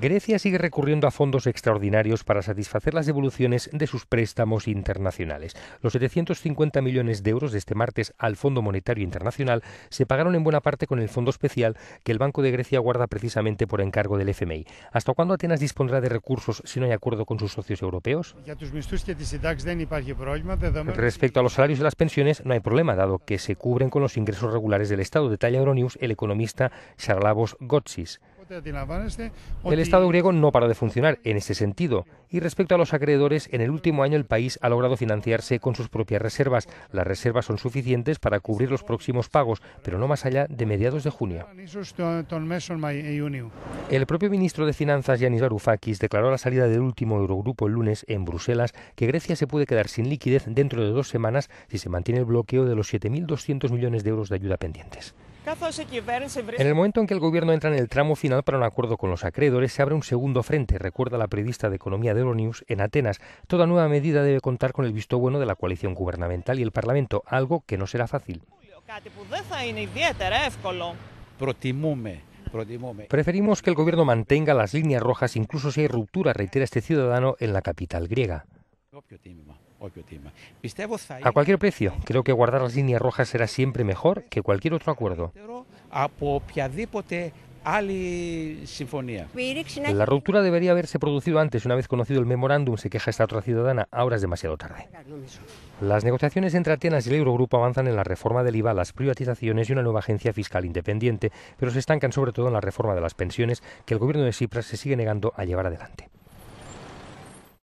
Grecia sigue recurriendo a fondos extraordinarios para satisfacer las devoluciones de sus préstamos internacionales. Los 750 millones de euros de este martes al Fondo Monetario Internacional se pagaron en buena parte con el fondo especial que el Banco de Grecia guarda precisamente por encargo del FMI. ¿Hasta cuándo Atenas dispondrá de recursos si no hay acuerdo con sus socios europeos? Respecto a los salarios y las pensiones no hay problema dado que se cubren con los ingresos regulares del Estado, detalla Euronews el economista Charlavos Gotsis. Este, el Estado griego no para de funcionar en ese sentido. Y respecto a los acreedores, en el último año el país ha logrado financiarse con sus propias reservas. Las reservas son suficientes para cubrir los próximos pagos, pero no más allá de mediados de junio. Eh, el propio ministro de Finanzas, Yanis Varoufakis, declaró a la salida del último Eurogrupo el lunes en Bruselas que Grecia se puede quedar sin liquidez dentro de dos semanas si se mantiene el bloqueo de los 7.200 millones de euros de ayuda pendientes. En el momento en que el gobierno entra en el tramo final para un acuerdo con los acreedores, se abre un segundo frente, recuerda la periodista de economía de Euronews en Atenas. Toda nueva medida debe contar con el visto bueno de la coalición gubernamental y el Parlamento, algo que no será fácil. Preferimos que el gobierno mantenga las líneas rojas incluso si hay ruptura, reitera este ciudadano en la capital griega. A cualquier precio, creo que guardar las líneas rojas será siempre mejor que cualquier otro acuerdo. La ruptura debería haberse producido antes. Una vez conocido el memorándum, se queja esta otra ciudadana. Ahora es demasiado tarde. Las negociaciones entre Atenas y el Eurogrupo avanzan en la reforma del IVA, las privatizaciones y una nueva agencia fiscal independiente, pero se estancan sobre todo en la reforma de las pensiones que el gobierno de Cipras se sigue negando a llevar adelante.